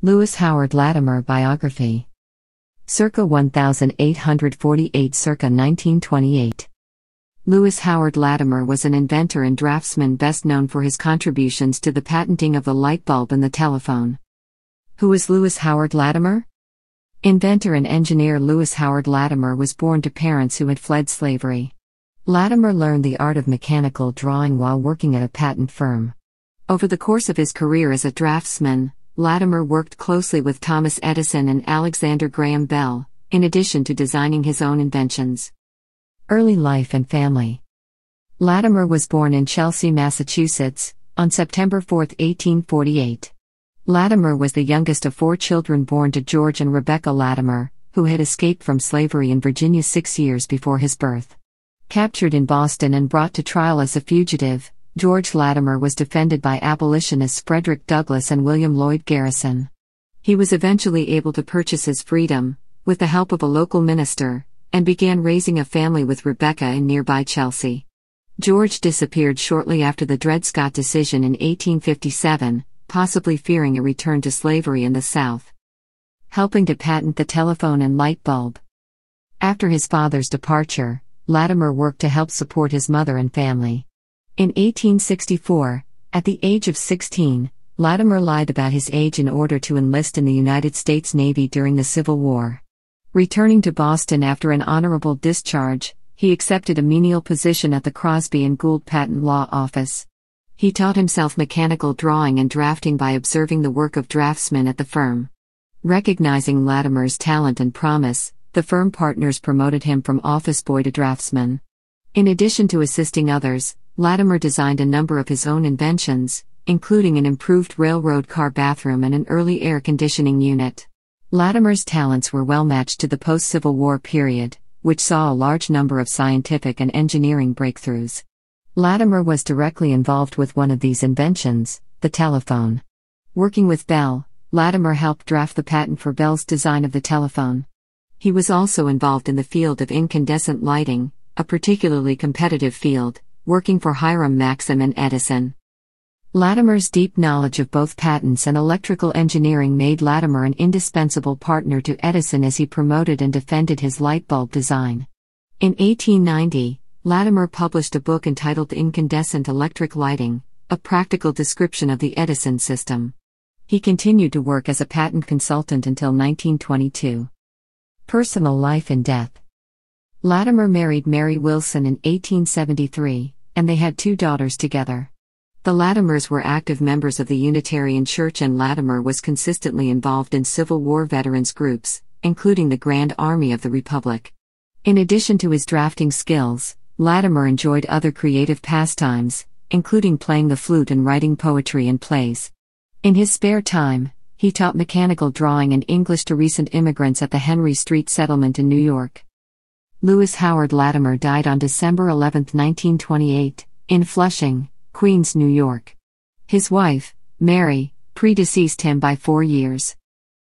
Lewis Howard Latimer Biography. Circa 1848 Circa 1928. Lewis Howard Latimer was an inventor and draftsman best known for his contributions to the patenting of the light bulb and the telephone. Who is Lewis Howard Latimer? Inventor and engineer Lewis Howard Latimer was born to parents who had fled slavery. Latimer learned the art of mechanical drawing while working at a patent firm. Over the course of his career as a draftsman, Latimer worked closely with Thomas Edison and Alexander Graham Bell, in addition to designing his own inventions. Early life and family Latimer was born in Chelsea, Massachusetts, on September 4, 1848. Latimer was the youngest of four children born to George and Rebecca Latimer, who had escaped from slavery in Virginia six years before his birth. Captured in Boston and brought to trial as a fugitive, George Latimer was defended by abolitionists Frederick Douglass and William Lloyd Garrison. He was eventually able to purchase his freedom, with the help of a local minister, and began raising a family with Rebecca in nearby Chelsea. George disappeared shortly after the Dred Scott decision in 1857, possibly fearing a return to slavery in the South. Helping to patent the telephone and light bulb. After his father's departure, Latimer worked to help support his mother and family. In 1864, at the age of 16, Latimer lied about his age in order to enlist in the United States Navy during the Civil War. Returning to Boston after an honorable discharge, he accepted a menial position at the Crosby and Gould Patent Law Office. He taught himself mechanical drawing and drafting by observing the work of draftsmen at the firm. Recognizing Latimer's talent and promise, the firm partners promoted him from office boy to draftsman. In addition to assisting others, Latimer designed a number of his own inventions, including an improved railroad car bathroom and an early air conditioning unit. Latimer's talents were well matched to the post Civil War period, which saw a large number of scientific and engineering breakthroughs. Latimer was directly involved with one of these inventions, the telephone. Working with Bell, Latimer helped draft the patent for Bell's design of the telephone. He was also involved in the field of incandescent lighting, a particularly competitive field, working for Hiram Maxim and Edison. Latimer's deep knowledge of both patents and electrical engineering made Latimer an indispensable partner to Edison as he promoted and defended his light bulb design. In 1890, Latimer published a book entitled Incandescent Electric Lighting A Practical Description of the Edison System. He continued to work as a patent consultant until 1922. Personal life and death. Latimer married Mary Wilson in 1873 and they had two daughters together. The Latimers were active members of the Unitarian Church, and Latimer was consistently involved in Civil War veterans groups, including the Grand Army of the Republic. In addition to his drafting skills, Latimer enjoyed other creative pastimes, including playing the flute and writing poetry and plays. In his spare time, he taught mechanical drawing and English to recent immigrants at the Henry Street settlement in New York. Lewis Howard Latimer died on December 11, 1928, in Flushing, Queens, New York. His wife, Mary, predeceased him by four years.